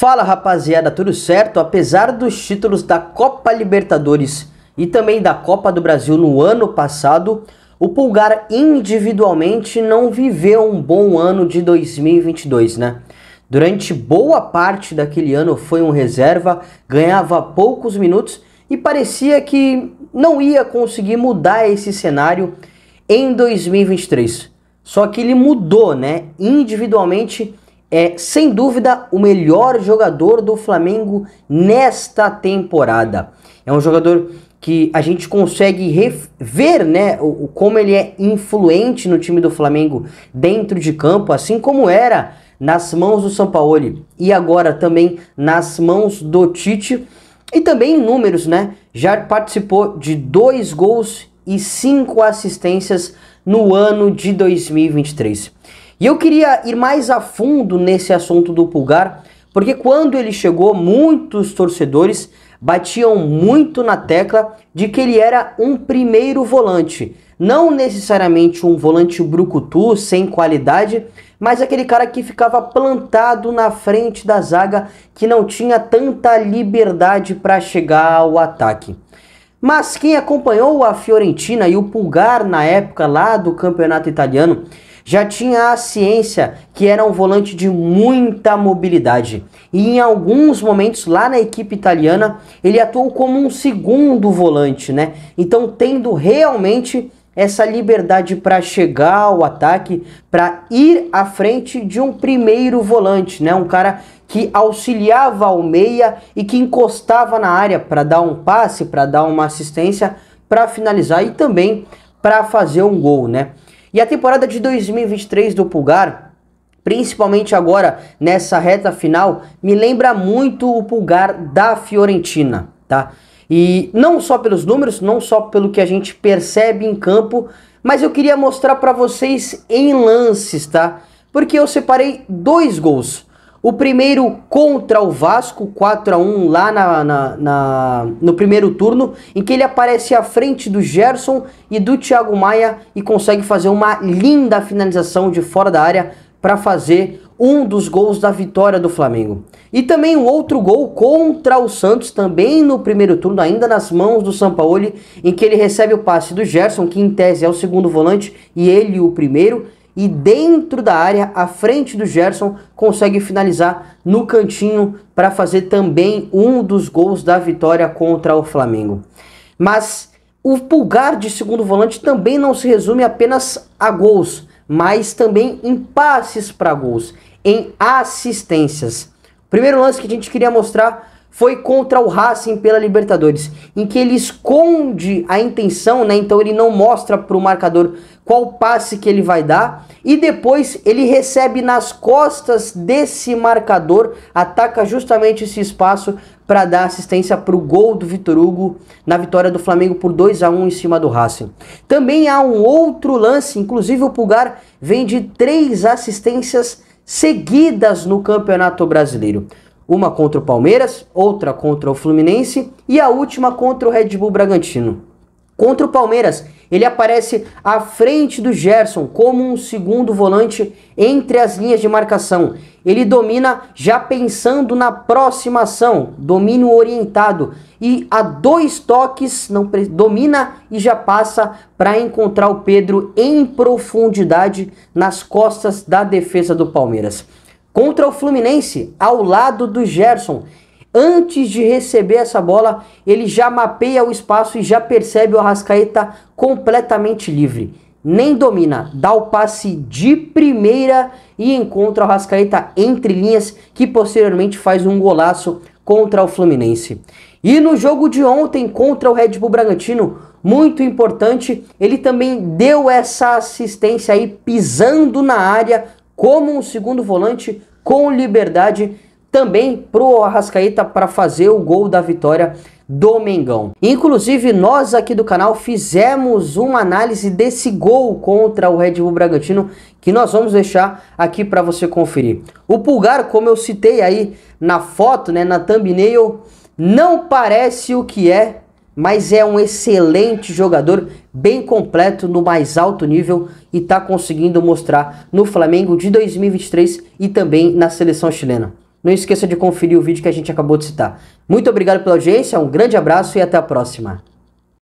Fala rapaziada, tudo certo? Apesar dos títulos da Copa Libertadores e também da Copa do Brasil no ano passado, o Pulgar individualmente não viveu um bom ano de 2022, né? Durante boa parte daquele ano foi um reserva, ganhava poucos minutos e parecia que não ia conseguir mudar esse cenário em 2023. Só que ele mudou, né? Individualmente é sem dúvida o melhor jogador do Flamengo nesta temporada. É um jogador que a gente consegue ver né, o, o, como ele é influente no time do Flamengo dentro de campo, assim como era nas mãos do Sampaoli e agora também nas mãos do Tite. E também em números, né? Já participou de dois gols e cinco assistências no ano de 2023. E eu queria ir mais a fundo nesse assunto do pulgar, porque quando ele chegou, muitos torcedores batiam muito na tecla de que ele era um primeiro volante. Não necessariamente um volante brucutu, sem qualidade, mas aquele cara que ficava plantado na frente da zaga, que não tinha tanta liberdade para chegar ao ataque. Mas quem acompanhou a Fiorentina e o Pulgar na época lá do campeonato italiano já tinha a ciência que era um volante de muita mobilidade. E em alguns momentos lá na equipe italiana, ele atuou como um segundo volante, né? Então tendo realmente essa liberdade para chegar ao ataque, para ir à frente de um primeiro volante, né? Um cara que auxiliava o meia e que encostava na área para dar um passe, para dar uma assistência, para finalizar e também para fazer um gol, né? E a temporada de 2023 do Pulgar, principalmente agora nessa reta final, me lembra muito o Pulgar da Fiorentina, tá? E não só pelos números, não só pelo que a gente percebe em campo, mas eu queria mostrar para vocês em lances, tá? Porque eu separei dois gols o primeiro contra o Vasco, 4 a 1 lá na, na, na, no primeiro turno, em que ele aparece à frente do Gerson e do Thiago Maia e consegue fazer uma linda finalização de fora da área para fazer um dos gols da vitória do Flamengo. E também um outro gol contra o Santos, também no primeiro turno, ainda nas mãos do Sampaoli, em que ele recebe o passe do Gerson, que em tese é o segundo volante, e ele o primeiro, e dentro da área, à frente do Gerson, consegue finalizar no cantinho para fazer também um dos gols da vitória contra o Flamengo. Mas o pulgar de segundo volante também não se resume apenas a gols, mas também em passes para gols, em assistências. Primeiro lance que a gente queria mostrar foi contra o Racing pela Libertadores, em que ele esconde a intenção, né? Então ele não mostra para o marcador qual passe que ele vai dar e depois ele recebe nas costas desse marcador, ataca justamente esse espaço para dar assistência para o gol do Vitor Hugo na vitória do Flamengo por 2 a 1 em cima do Racing. Também há um outro lance, inclusive o Pulgar vem de três assistências seguidas no Campeonato Brasileiro. Uma contra o Palmeiras, outra contra o Fluminense e a última contra o Red Bull Bragantino. Contra o Palmeiras, ele aparece à frente do Gerson como um segundo volante entre as linhas de marcação. Ele domina já pensando na próxima ação, domínio orientado e a dois toques não domina e já passa para encontrar o Pedro em profundidade nas costas da defesa do Palmeiras contra o Fluminense, ao lado do Gerson. Antes de receber essa bola, ele já mapeia o espaço e já percebe o Arrascaeta completamente livre. Nem domina, dá o passe de primeira e encontra o Arrascaeta entre linhas, que posteriormente faz um golaço contra o Fluminense. E no jogo de ontem contra o Red Bull Bragantino, muito importante, ele também deu essa assistência aí pisando na área como um segundo volante com liberdade também pro Arrascaeta para fazer o gol da vitória do Mengão. Inclusive, nós aqui do canal fizemos uma análise desse gol contra o Red Bull Bragantino que nós vamos deixar aqui para você conferir. O Pulgar, como eu citei aí na foto, né, na thumbnail, não parece o que é mas é um excelente jogador, bem completo no mais alto nível e está conseguindo mostrar no Flamengo de 2023 e também na seleção chilena. Não esqueça de conferir o vídeo que a gente acabou de citar. Muito obrigado pela audiência, um grande abraço e até a próxima.